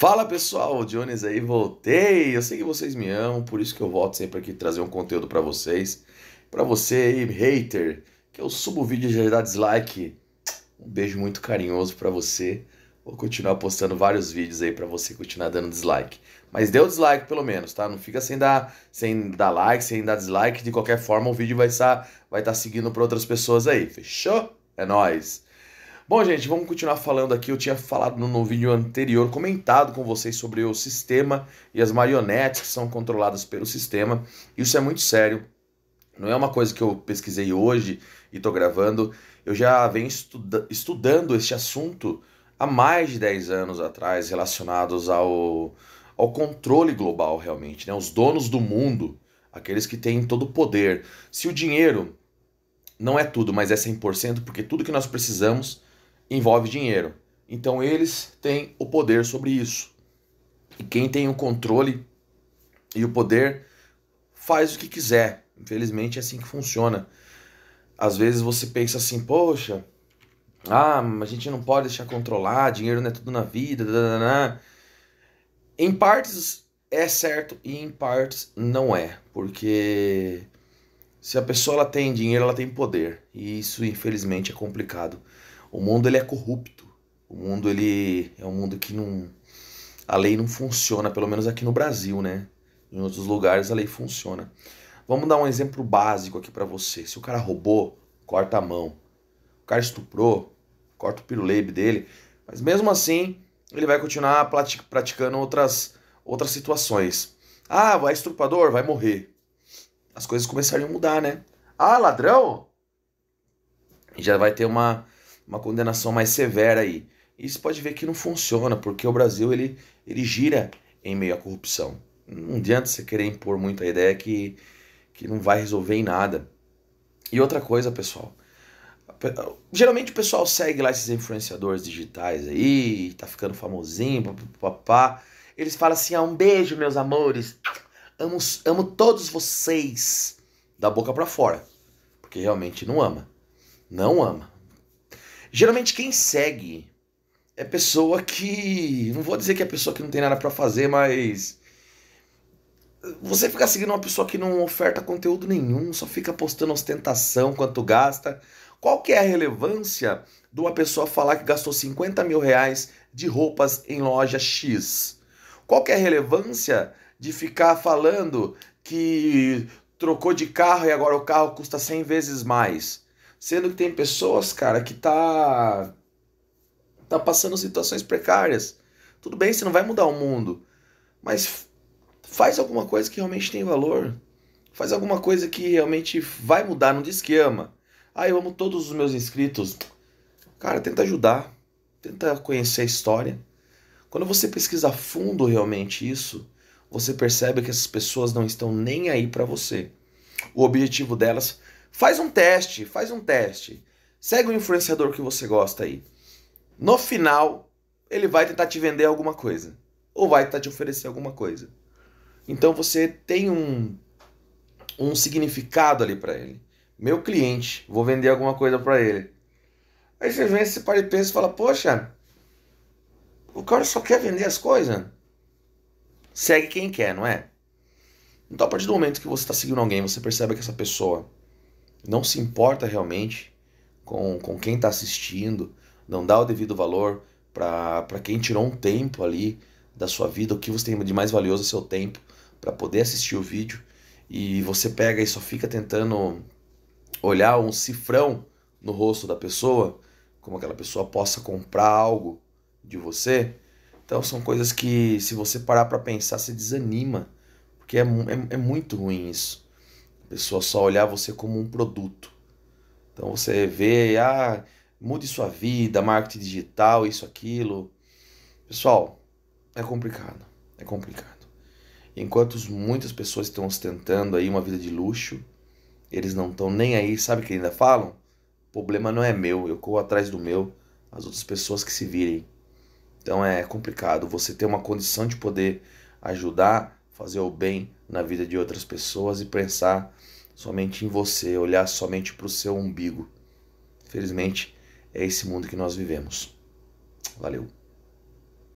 Fala pessoal, o Jones aí, voltei. Eu sei que vocês me amam, por isso que eu volto sempre aqui trazer um conteúdo para vocês. Para você aí, hater, que eu subo o vídeo e já dá dislike. Um beijo muito carinhoso para você. Vou continuar postando vários vídeos aí para você continuar dando dislike. Mas dê o dislike pelo menos, tá? Não fica sem dar, sem dar like, sem dar dislike. De qualquer forma, o vídeo vai estar vai estar tá seguindo para outras pessoas aí. Fechou? É nóis! Bom, gente, vamos continuar falando aqui. Eu tinha falado no vídeo anterior, comentado com vocês sobre o sistema e as marionetes que são controladas pelo sistema. Isso é muito sério. Não é uma coisa que eu pesquisei hoje e estou gravando. Eu já venho estuda estudando este assunto há mais de 10 anos atrás, relacionados ao, ao controle global, realmente. Né? Os donos do mundo, aqueles que têm todo o poder. Se o dinheiro não é tudo, mas é 100%, porque tudo que nós precisamos envolve dinheiro. Então eles têm o poder sobre isso. E quem tem o controle e o poder faz o que quiser. Infelizmente é assim que funciona. Às vezes você pensa assim, poxa, ah, a gente não pode deixar controlar, dinheiro não é tudo na vida. Dadadana. Em partes é certo e em partes não é, porque se a pessoa ela tem dinheiro, ela tem poder, e isso infelizmente é complicado. O mundo ele é corrupto. O mundo ele é um mundo que não a lei não funciona, pelo menos aqui no Brasil, né? Em outros lugares a lei funciona. Vamos dar um exemplo básico aqui para você. Se o cara roubou, corta a mão. O cara estuprou, corta o pirulebe dele. Mas mesmo assim, ele vai continuar praticando outras, outras situações. Ah, vai é estuprador, vai morrer. As coisas começariam a mudar, né? Ah, ladrão? Já vai ter uma, uma condenação mais severa aí. E você pode ver que não funciona, porque o Brasil ele, ele gira em meio à corrupção. Não adianta você querer impor muita ideia que, que não vai resolver em nada. E outra coisa, pessoal. Geralmente o pessoal segue lá esses influenciadores digitais aí, tá ficando famosinho, papá. Eles falam assim: ah, um beijo, meus amores. Amo, amo todos vocês. Da boca para fora. Porque realmente não ama. Não ama. Geralmente quem segue é pessoa que. Não vou dizer que é pessoa que não tem nada para fazer, mas. Você fica seguindo uma pessoa que não oferta conteúdo nenhum, só fica postando ostentação, quanto gasta. Qual que é a relevância de uma pessoa falar que gastou 50 mil reais de roupas em loja X? Qual que é a relevância de ficar falando que trocou de carro e agora o carro custa 100 vezes mais? Sendo que tem pessoas, cara, que tá tá passando situações precárias. Tudo bem, você não vai mudar o mundo, mas faz alguma coisa que realmente tem valor. Faz alguma coisa que realmente vai mudar, não diz que ama. Ah, eu amo todos os meus inscritos. Cara, tenta ajudar, tenta conhecer a história. Quando você pesquisa a fundo realmente isso, você percebe que essas pessoas não estão nem aí para você. O objetivo delas Faz um teste, faz um teste. Segue o um influenciador que você gosta aí. No final, ele vai tentar te vender alguma coisa. Ou vai tentar te oferecer alguma coisa. Então você tem um, um significado ali para ele. Meu cliente, vou vender alguma coisa para ele. Aí você vem, você para e pensa e fala: Poxa, o cara só quer vender as coisas. Segue quem quer, não é? Então, a partir do momento que você está seguindo alguém, você percebe que essa pessoa não se importa realmente com, com quem está assistindo, não dá o devido valor para quem tirou um tempo ali da sua vida, o que você tem de mais valioso é seu tempo para poder assistir o vídeo e você pega e só fica tentando olhar um cifrão no rosto da pessoa, como aquela pessoa possa comprar algo de você. Então são coisas que se você parar para pensar, você desanima, porque é, é, é muito ruim isso pessoa só olhar você como um produto. Então você vê, ah, mude sua vida, marketing digital, isso, aquilo. Pessoal, é complicado, é complicado. Enquanto muitas pessoas estão ostentando aí uma vida de luxo, eles não estão nem aí, sabe o que ainda falam? O problema não é meu, eu corro atrás do meu, as outras pessoas que se virem. Então é complicado você ter uma condição de poder ajudar fazer o bem na vida de outras pessoas e pensar somente em você, olhar somente para o seu umbigo. Felizmente, é esse mundo que nós vivemos. Valeu.